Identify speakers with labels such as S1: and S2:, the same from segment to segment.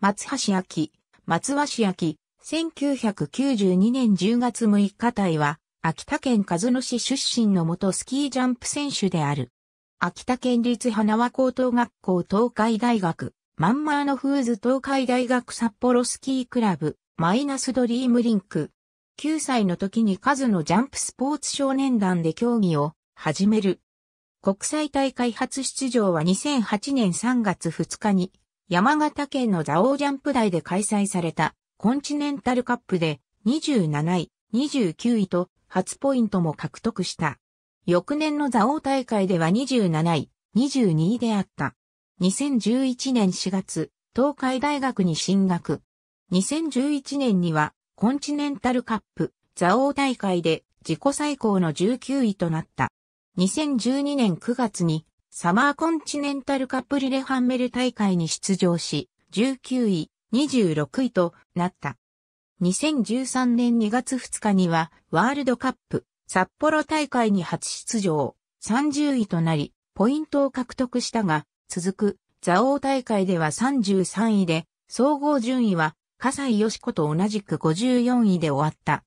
S1: 松橋明、松橋明、1992年10月6日隊は、秋田県和野市出身の元スキージャンプ選手である。秋田県立花輪高等学校東海大学、マンマーノフーズ東海大学札幌スキークラブ、マイナスドリームリンク。9歳の時に数のジャンプスポーツ少年団で競技を始める。国際大会初出場は2008年3月2日に山形県の蔵王ジャンプ台で開催されたコンチネンタルカップで27位、29位と初ポイントも獲得した。翌年の蔵王大会では27位、22位であった。2011年4月、東海大学に進学。2011年には、コンチネンタルカップ、蔵王大会で自己最高の19位となった。2012年9月にサマーコンチネンタルカップリレハンメル大会に出場し、19位、26位となった。2013年2月2日には、ワールドカップ、札幌大会に初出場、30位となり、ポイントを獲得したが、続く、ザオー大会では33位で、総合順位は、笠井よしこと同じく54位で終わった。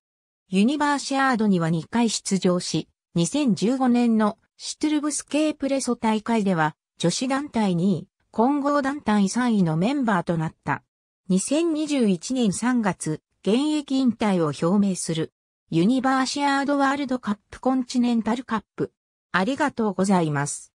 S1: ユニバーシアードには2回出場し、2015年のシュトゥルブスケープレソ大会では、女子団体2位、混合団体3位のメンバーとなった。2021年3月、現役引退を表明する。ユニバーシアードワールドカップコンチネンタルカップ。ありがとうございます。